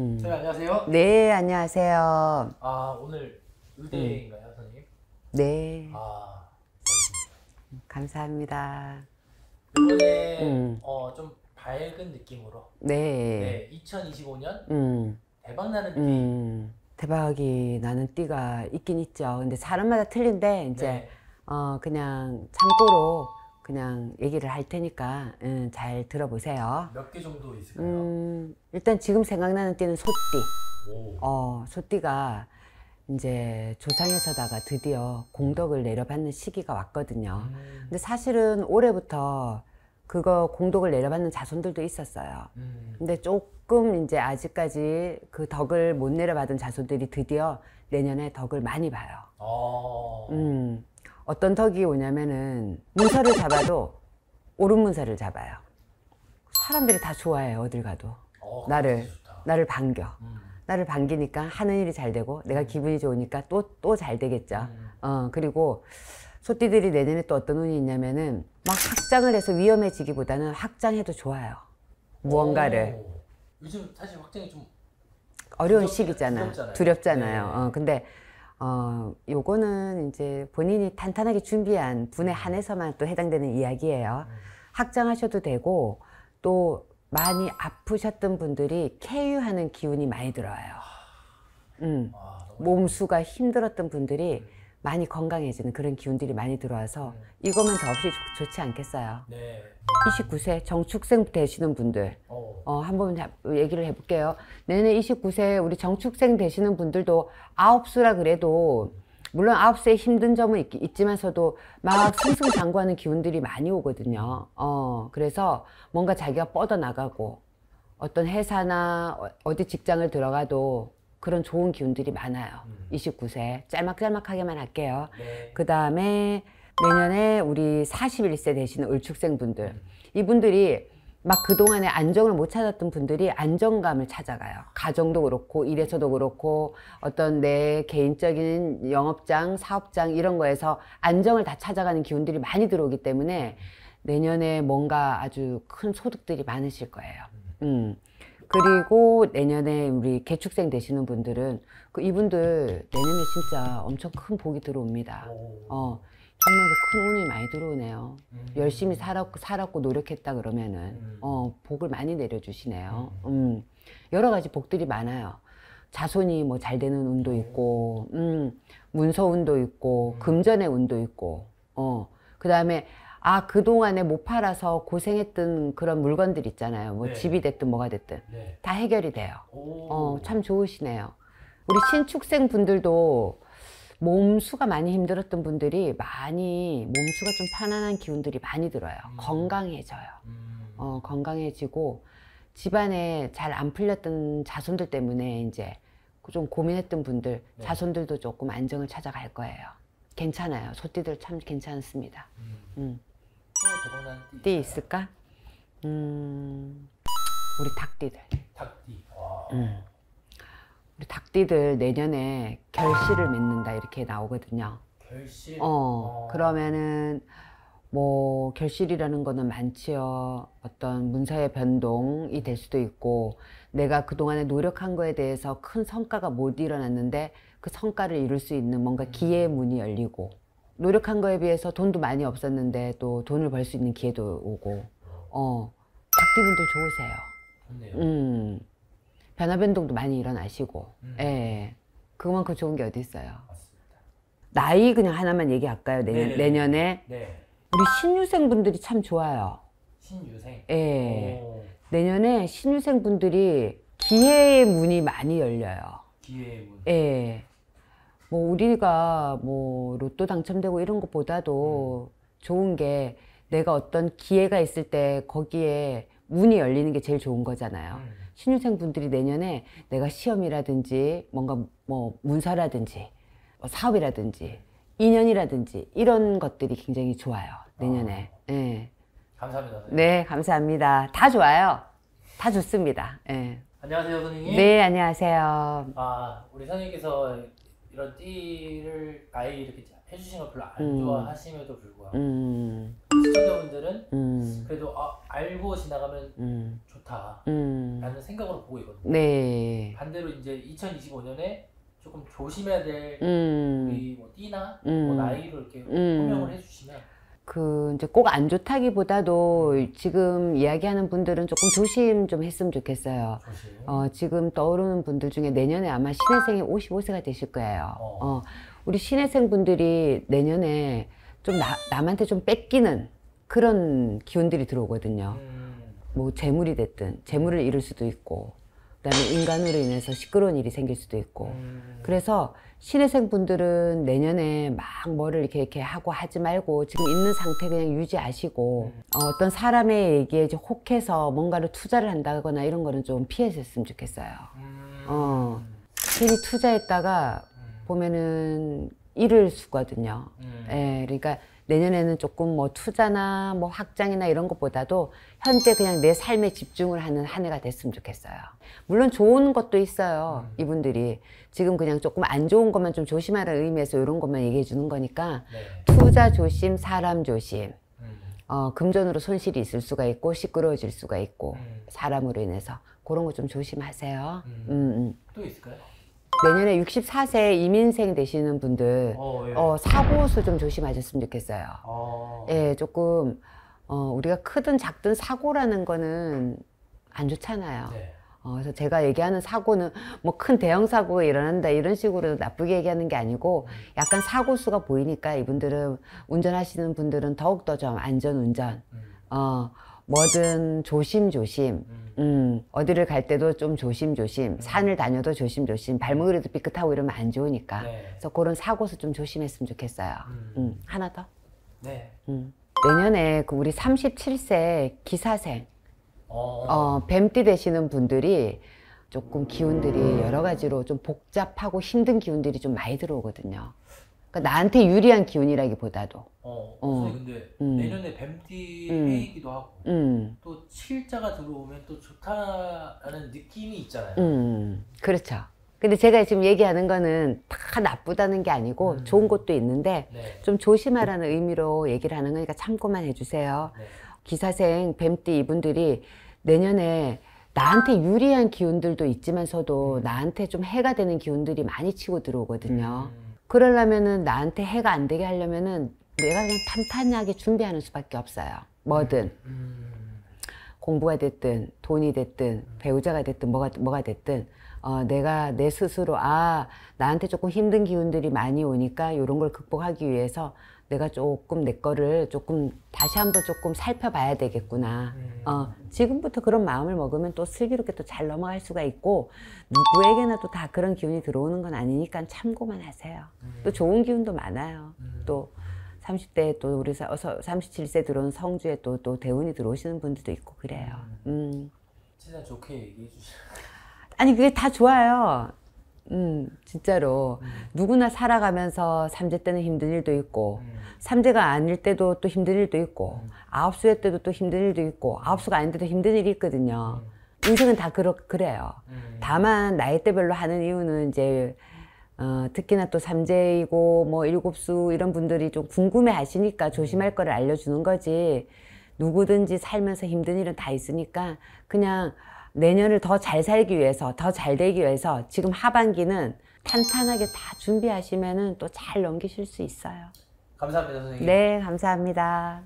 음. 선생님 안녕하세요. 네, 안녕하세요. 아, 오늘 의대인가요, 음. 선생님? 네. 아, 감사합니다. 이번에 음. 어, 좀 밝은 느낌으로 네, 네 2025년 음. 대박나는 띠 음. 대박이 나는 띠가 있긴 있죠. 근데 사람마다 틀린데 이제 네. 어, 그냥 참고로 그냥 얘기를 할 테니까 음, 잘 들어보세요. 몇 개 정도 있을까요? 음, 일단 지금 생각나는 띠는 소띠. 어, 소띠가 이제 조상에서다가 드디어 공덕을 내려받는 시기가 왔거든요. 음. 근데 사실은 올해부터 그거 공덕을 내려받는 자손들도 있었어요. 음. 근데 조금 이제 아직까지 그 덕을 못 내려받은 자손들이 드디어 내년에 덕을 많이 봐요. 아. 음. 어떤 턱이 오냐면은 문서를 잡아도 오른 문서를 잡아요. 사람들이 다 좋아해 요 어딜 가도 어, 나를 나를 반겨 음. 나를 반기니까 하는 일이 잘 되고 내가 음. 기분이 좋으니까 또 또 잘 되겠죠. 음. 어 그리고 소띠들이 내년에 또 어떤 운이 있냐면은 막 확장을 해서 위험해지기보다는 확장해도 좋아요. 무언가를 오. 요즘 사실 확장이 좀 어려운 시기잖아. 두렵잖아요. 두렵잖아요. 네. 어, 근데 어, 요거는 이제 본인이 탄탄하게 준비한 분에 음. 한해서만 또 해당되는 이야기예요. 음. 확장하셔도 되고 또 많이 아프셨던 분들이 쾌유하는 기운이 많이 들어와요. 아. 음. 아, 몸수가 힘들었던 분들이 네. 많이 건강해지는 그런 기운들이 많이 들어와서 음. 네. 이거면 더없이 좋지 않겠어요. 네. 29세 정축생 되시는 분들 어, 한번 얘기를 해볼게요. 내년 29세 우리 정축생 되시는 분들도 아홉 수라 그래도 물론 아홉 세의 힘든 점은 있, 있 지만서도막 승승장구하는 기운들이 많이 오거든요. 어, 그래서 뭔가 자기가 뻗어나가고 어떤 회사나 어, 어디 직장을 들어가도 그런 좋은 기운들이 많아요. 음. 29세 짤막짤막하게만 할게요. 네. 그 다음에 내년에 우리 41세 되시는 을축생분들 음. 이분들이 막 그동안에 안정을 못 찾았던 분들이 안정감을 찾아가요. 가정도 그렇고 일에서도 그렇고 어떤 내 개인적인 영업장, 사업장 이런 거에서 안정을 다 찾아가는 기운들이 많이 들어오기 때문에 내년에 뭔가 아주 큰 소득들이 많으실 거예요. 음. 그리고 내년에 우리 개축생 되시는 분들은 그 이분들 내년에 진짜 엄청 큰 복이 들어옵니다. 어. 정말 그 큰 운이 많이 들어오네요. 음. 열심히 살았고, 살았고 노력했다 그러면은 음. 어, 복을 많이 내려주시네요. 음. 음. 여러 가지 복들이 많아요. 자손이 뭐 잘 되는 운도 음. 있고, 음, 문서 운도 있고, 금전의 운도 있고, 어, 그 다음에 아, 그동안에 못 팔아서 고생했던 그런 물건들 있잖아요. 뭐 네. 집이 됐든 뭐가 됐든. 네. 다 해결이 돼요. 오. 어, 참 좋으시네요. 우리 신축생 분들도 몸수가 많이 힘들었던 분들이 많이 몸수가 좀 편안한 기운들이 많이 들어요. 음. 건강해져요. 음. 어, 건강해지고 집안에 잘 안 풀렸던 자손들 때문에 이제 좀 고민했던 분들 네. 자손들도 조금 안정을 찾아갈 거예요. 괜찮아요. 소띠들 참 괜찮습니다. 음. 음. 띠 있을까? 음, 우리 닭띠들. 닭띠. 음. 우리 닭띠들 내년에 결실을 맺는다 이렇게 나오거든요. 결실? 어, 어. 그러면은 뭐 결실이라는 거는 많지요. 어떤 문서의 변동이 될 수도 있고 내가 그동안에 노력한 거에 대해서 큰 성과가 못 일어났는데 그 성과를 이룰 수 있는 뭔가 음. 기회의 문이 열리고 노력한 거에 비해서 돈도 많이 없었는데 또 돈을 벌 수 있는 기회도 오고 어 닭띠분들 좋으세요. 좋네요. 음. 변화 변동도 많이 일어나시고 음. 예. 그만큼 좋은 게 어디 있어요 맞습니다. 나이 그냥 하나만 얘기할까요 내년, 네. 내년에 네. 우리 신유생 분들이 참 좋아요 신유생 예. 오. 내년에 신유생 분들이 기회의 문이 많이 열려요 기회의 문 예. 뭐 우리가 뭐 로또 당첨되고 이런 것보다도 음. 좋은 게 내가 어떤 기회가 있을 때 거기에 문이 열리는 게 제일 좋은 거잖아요. 음. 신입생 분들이 내년에 내가 시험이라든지 뭔가 뭐 문서라든지 뭐 사업이라든지 인연이라든지 이런 것들이 굉장히 좋아요. 내년에. 아. 예. 네. 감사합니다. 네, 감사합니다. 다 좋아요. 다 좋습니다. 예. 안녕하세요, 선생님. 네, 안녕하세요. 아, 우리 선생님께서 이런 띠를 아예 이렇게 해주신 걸 별로 안 음. 좋아하심에도 불구하고 음. 시청자분들은 음. 그래도 아, 알고 지나가면 음. 좋다라는 음. 생각으로 보고 있거든요. 네. 반대로 이제 2025년에 조금 조심해야 될 음. 우리 뭐 띠나 뭐 음. 나이로 이렇게 호명을 해주시면 그 이제 꼭 안 좋다기보다도 지금 이야기하는 분들은 조금 조심 좀 했으면 좋겠어요. 어, 지금 떠오르는 분들 중에 내년에 아마 신혜생이 55세가 되실 거예요. 어. 어 우리 신혜생 분들이 내년에 좀 나, 남한테 좀 뺏기는 그런 기운들이 들어오거든요. 음. 뭐 재물이 됐든 재물을 잃을 수도 있고 그다음에 인간으로 인해서 시끄러운 일이 생길 수도 있고 음. 그래서 신혜생 분들은 내년에 막 뭐를 이렇게 이렇게 하고 하지 말고 지금 있는 상태 그냥 유지하시고 음. 어, 떤 사람의 얘기에 혹해서 뭔가를 투자를 한다거나 이런 거는 좀 피해셨으면 좋겠어요. 어, 괜히 투자했다가 보면은 잃을 수거든요. 예, 그러니까 내년에는 조금 뭐 투자나 뭐 확장이나 이런 것보다도 현재 그냥 내 삶에 집중을 하는 한 해가 됐으면 좋겠어요. 물론 좋은 것도 있어요. 음. 이분들이 지금 그냥 조금 안 좋은 것만 좀조심하라 의미에서 이런 것만 얘기해 주는 거니까 네. 투자 조심, 사람 조심. 음. 어, 금전으로 손실이 있을 수가 있고 시끄러워질 수가 있고 음. 사람으로 인해서 그런 거 좀 조심하세요. 음. 음. 또 있을까요? 내년에 64세 이민생 되시는 분들 어, 예. 어, 사고수 좀 조심하셨으면 좋겠어요. 어. 예, 조금 어, 우리가 크든 작든 사고라는 거는 안 좋잖아요. 네. 어, 그래서 제가 얘기하는 사고는 뭐 큰 대형 사고 가 일어난다 이런 식으로 나쁘게 얘기하는 게 아니고 약간 사고 수가 보이니까 이분들은 운전하시는 분들은 더욱더 좀 안전 운전 음. 어 뭐든 조심조심 음. 음, 어디를 갈 때도 좀 조심조심 음. 산을 다녀도 조심조심 발목이라도 삐끗하고 이러면 안 좋으니까 네. 그래서 그런 사고서 좀 조심했으면 좋겠어요 음. 음, 하나 더? 네 음. 내년에 그 우리 37세 기사생 어, 어. 어, 뱀띠 되시는 분들이 조금 기운들이 여러 가지로 좀 복잡하고 힘든 기운들이 좀 많이 들어오거든요 그러니까 나한테 유리한 기운이라기보다도. 어. 어. 근데 음. 내년에 뱀띠 해이기도 음. 하고 음. 또칠자가 들어오면 또 좋다라는 느낌이 있잖아요. 음, 음. 그렇죠. 근데 제가 지금 얘기하는 거는 다 나쁘다는 게 아니고 음. 좋은 것도 있는데 네. 좀 조심하라는 의미로 얘기를 하는 거니까 참고만 해주세요. 네. 기사생 뱀띠 이분들이 내년에 나한테 유리한 기운들도 있지만서도 음. 나한테 좀 해가 되는 기운들이 많이 치고 들어오거든요. 음. 그러려면은 나한테 해가 안 되게 하려면은 내가 그냥 탄탄하게 준비하는 수밖에 없어요. 뭐든. 공부가 됐든, 돈이 됐든, 배우자가 됐든, 뭐가, 뭐가 됐든, 어, 내가 내 스스로, 아, 나한테 조금 힘든 기운들이 많이 오니까 이런 걸 극복하기 위해서 내가 조금 내 거를 조금 다시 한번 조금 살펴봐야 되겠구나. 음. 어, 지금부터 그런 마음을 먹으면 또 슬기롭게 또 잘 넘어갈 수가 있고 누구에게나 또 다 그런 기운이 들어오는 건 아니니까 참고만 하세요. 음. 또 좋은 기운도 많아요. 음. 또 30대 또 우리 서, 37세 들어온 성주에 또, 또 대운이 들어오시는 분들도 있고 그래요. 음. 음. 진짜 좋게 얘기해 주시 아니 그게 다 좋아요. 음, 진짜로. 음. 누구나 살아가면서 삼재 때는 힘든 일도 있고, 음. 삼재가 아닐 때도 또 힘든 일도 있고, 음. 아홉 수의 때도 또 힘든 일도 있고, 아홉 수가 아닌데도 힘든 일이 있거든요. 음. 인생은 다 그러, 그래요. 음. 다만, 나이대별로 하는 이유는 이제, 어, 특히나 또 삼재이고, 뭐, 일곱 수, 이런 분들이 좀 궁금해 하시니까 음. 조심할 거를 알려주는 거지. 누구든지 살면서 힘든 일은 다 있으니까, 그냥, 내년을 더 잘 살기 위해서 더 잘 되기 위해서 지금 하반기는 탄탄하게 다 준비하시면 또 잘 넘기실 수 있어요. 감사합니다 선생님. 네 감사합니다.